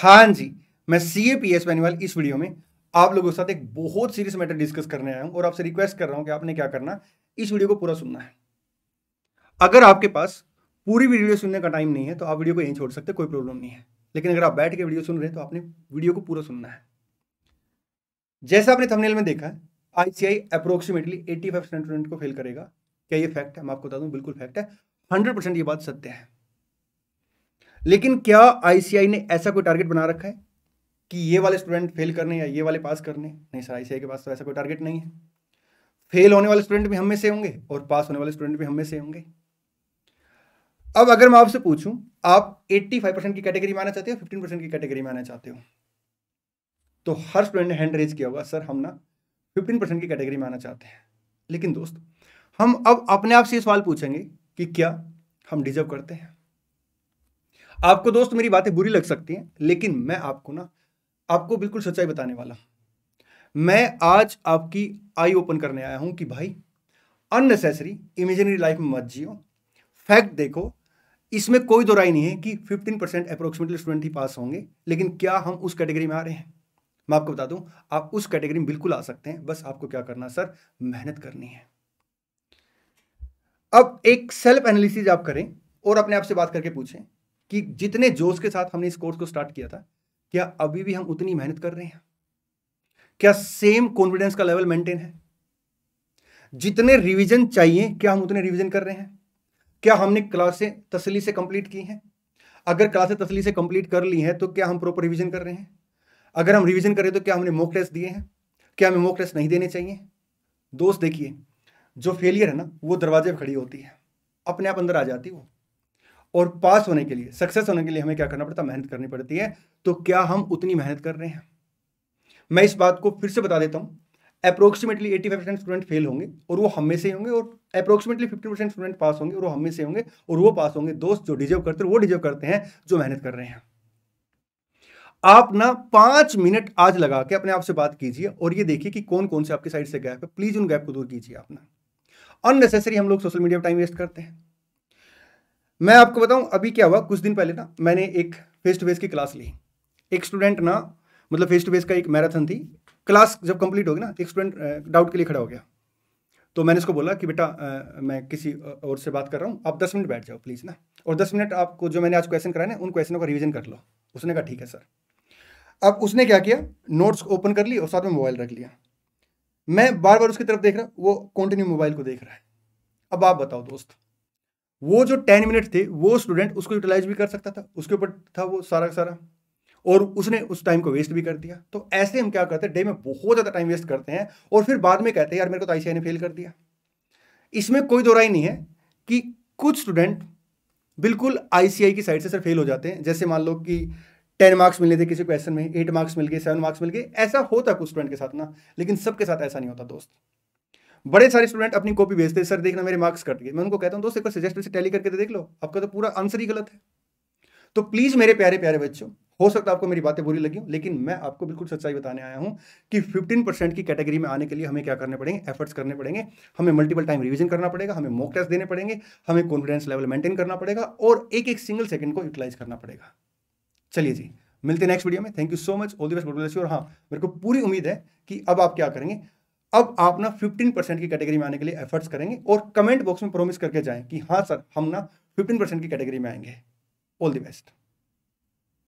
हाँ जी मैं C A P S manual इस वीडियो में आप लोगों के साथ एक बहुत सीरियस मैटर डिस्कस करने आया हूं और आपसे रिक्वेस्ट कर रहा हूं कि आपने क्या करना इस वीडियो को पूरा सुनना है अगर आपके पास पूरी वीडियो सुनने का टाइम नहीं है तो आप वीडियो को यहीं छोड़ सकते कोई प्रॉब्लम नहीं है लेकिन अगर आप बैठ के वीडियो सुन रहे हैं तो आपने वीडियो को पूरा सुनना है जैसा आपने थमनेल में देखा आईसीआई अप्रोक्सीमेटली 85 स्टूडेंट को फेल करेगा क्या ये फैक्ट है मैं आपको बता दूं बिल्कुल फैक्ट है हंड्रेड परसेंट ये बात सत्य है लेकिन क्या आईसीआई ने ऐसा कोई टारगेट बना रखा है कि ये वाले स्टूडेंट फेल करने या ये वाले पास करने नहीं सर आईसीआई के पास तो ऐसा कोई टारगेट नहीं है फेल होने वाले स्टूडेंट भी हमें से होंगे और पास होने वाले स्टूडेंट भी हमें से होंगे अब अगर मैं आपसे पूछूं आप 85 परसेंट की कैटेगरी में आना चाहते हो 15 परसेंट की कैटेगरी में आना चाहते हो तो हर स्टूडेंट ने हैंड रेज किया होगा सर हम ना 15 परसेंट की कैटेगरी में आना चाहते हैं लेकिन दोस्त हम अब अपने आप से सवाल पूछेंगे कि क्या हम डिजर्व करते हैं आपको दोस्त मेरी बातें बुरी लग सकती हैं लेकिन मैं आपको ना आपको बिल्कुल सच्चाई बताने वाला मैं आज आपकी आई ओपन करने आया हूं कि भाई अननेसेसरी इमेजिनरी लाइफ में मत जियो फैक्ट देखो इसमें कोई दो राय नहीं है कि 15 परसेंट अप्रोक्सीमेटली स्टूडेंट ही पास होंगे लेकिन क्या हम उस कैटेगरी में आ रहे हैं मैं आपको बता दूं आप उस कैटेगरी में बिल्कुल आ सकते हैं बस आपको क्या करना सर मेहनत करनी है अब एक सेल्फ एनालिसिस आप करें और अपने आप से बात करके पूछें कि जितने जोश के साथ हमने इस कोर्स को स्टार्ट किया था क्या अभी भी हम उतनी मेहनत कर रहे हैं क्या सेम कॉन्फिडेंस का लेवल मेंटेन है जितने रिवीजन चाहिए क्या हम उतने रिवीजन कर रहे हैं क्या हमने क्लासें तसली से कंप्लीट की हैं अगर क्लासें तसली से कंप्लीट कर ली हैं तो क्या हम प्रॉपर रिवीजन कर रहे हैं अगर हम रिवीजन करें तो क्या हमने मॉक टेस्ट दिए हैं क्या हमें मॉक टेस्ट नहीं देने चाहिए दोस्त देखिए जो फेलियर है ना वो दरवाजे पर खड़ी होती है अपने आप अंदर आ जाती है वो और पास होने के लिए सक्सेस होने के लिए हमें क्या करना पड़ता है मेहनत करनी पड़ती है तो क्या हम उतनी मेहनत कर रहे हैं मैं इस बात को फिर से बता देता हूँ approximately eighty five percent student fail होंगे और वो हमें में से होंगे और approximately fifty percent student pass होंगे और वो हमें से होंगे और वो पास होंगे दोस्त जो डिजर्व करते हैं वो डिजर्व करते हैं जो मेहनत कर रहे हैं आप ना पांच मिनट आज लगा के अपने आप से बात कीजिए और ये देखिए कि कौन कौन से आपके साइड से गैप है प्लीज़ उन गैप को दूर कीजिए अपना अननेसेसरी हम लोग सोशल मीडिया पर टाइम वेस्ट करते हैं मैं आपको बताऊं अभी क्या हुआ कुछ दिन पहले ना मैंने एक फेस टू फेस की क्लास ली एक स्टूडेंट ना मतलब फेस टू फेस का एक मैराथन थी क्लास जब कंप्लीट होगी ना एक स्टूडेंट डाउट के लिए खड़ा हो गया तो मैंने उसको बोला कि बेटा मैं किसी और से बात कर रहा हूँ आप दस मिनट बैठ जाओ प्लीज़ ना और दस मिनट आपको जो मैंने आज क्वेश्चन कराया ना उन क्वेश्चनों का रिविजन कर लो उसने कहा ठीक है सर अब उसने क्या किया नोट्स ओपन कर ली और साथ में मोबाइल रख लिया मैं बार बार उसकी तरफ देख रहा वो कंटिन्यू मोबाइल को देख रहा है अब आप बताओ दोस्त वो जो टेन मिनट थे वो स्टूडेंट उसको यूटिलाइज भी कर सकता था उसके ऊपर था वो सारा सारा और उसने उस टाइम को वेस्ट भी कर दिया तो ऐसे हम क्या करते हैं डे में बहुत ज़्यादा टाइम वेस्ट करते हैं और फिर बाद में कहते हैं यार मेरे को तो आई ने फेल कर दिया इसमें कोई दो राय नहीं है कि कुछ स्टूडेंट बिल्कुल आई की साइड से सर फेल हो जाते हैं जैसे मान लो कि टेन मार्क्स मिले थे किसी क्वेश्चन में एट मार्क्स मिल गए सेवन मार्क्स मिल गए ऐसा होता कुछ स्टूडेंट के साथ ना लेकिन सबके साथ ऐसा नहीं होता दोस्त बड़े सारे स्टूडेंट अपनी कॉपी भेजते हैं सर देखना मेरे मार्क्स कट गए मैं उनको कहता हूँ दोस्त एक बार से टैली करके तो देख लो आपका तो पूरा आंसर ही गलत है तो प्लीज़ मेरे प्यारे प्यारे बच्चों हो सकता है आपको मेरी बातें बुरी लगी लेकिन मैं आपको बिल्कुल सच्चाई बताने आया हूँ कि 15 परसेंट की कैटेगरी में आने के लिए हमें क्या करने पड़ेंगे एफर्ट्स करने पड़ेंगे हमें मल्टीपल टाइम रिवीजन करना पड़ेगा हमें मॉक टेस्ट देने पड़ेंगे हमें कॉन्फिडेंस लेवल मेंटेन करना पड़ेगा और एक एक सिंगल सेकंड को यूटिलाइज करना पड़ेगा चलिए जी मिलते नेक्स्ट वीडियो में thank you so much all the best और हाँ मेरे को पूरी उम्मीद है कि अब आप क्या करेंगे अब आप ना 15 परसेंट की कैटेगरी में आने के लिए एफर्ट्स करेंगे और कमेंट बॉक्स में प्रोमिस करके जाएं कि हाँ सर हम ना 15 परसेंट की कैटेगरी में आएंगे ऑल द बेस्ट